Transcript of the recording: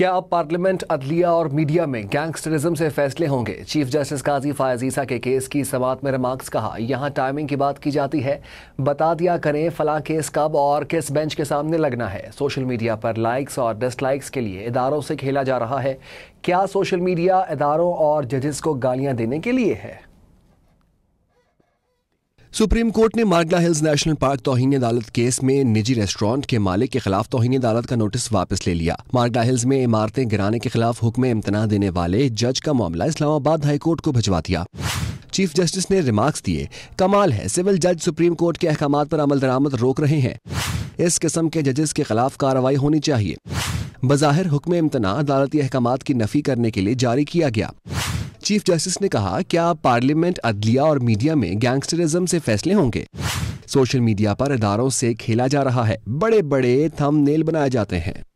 क्या अब पार्लियामेंट अदलिया और मीडिया में गैंगस्टरिज्म से फैसले होंगे चीफ जस्टिस काजी फायजीसा के केस की समात में रिमार्क्स कहा यहां टाइमिंग की बात की जाती है बता दिया करें फला केस कब और किस बेंच के सामने लगना है सोशल मीडिया पर लाइक्स और डिसलाइक्स के लिए इदारों से खेला जा रहा है क्या सोशल मीडिया इदारों और जजेस को गालियां देने के लिए है सुप्रीम कोर्ट ने मार्गला हिल्स नेशनल पार्क तोहनी अदालत केस में निजी रेस्टोरेंट के मालिक के खिलाफ तोहनी अदालत का नोटिस वापस ले लिया मार्गला हिल्स में इमारतें गिराने के खिलाफ हुक्म इम्तना देने वाले जज का मामला इस्लामाबाद हाईकोर्ट को भिजवा दिया चीफ जस्टिस ने रिमार्क्स दिए कमाल है सिविल जज सुप्रीम कोर्ट के अहकाम पर अमल दरामद रोक रहे हैं इस किस्म के जजेस के खिलाफ कार्रवाई होनी चाहिए बज़ाहिर हुक्म इम्तना अदालती अहकाम की नफी करने के लिए जारी किया गया चीफ जस्टिस ने कहा क्या पार्लियामेंट अदलिया और मीडिया में गैंगस्टरिज्म से फैसले होंगे सोशल मीडिया पर इधारों से खेला जा रहा है बड़े बड़े थंबनेल बनाए जाते हैं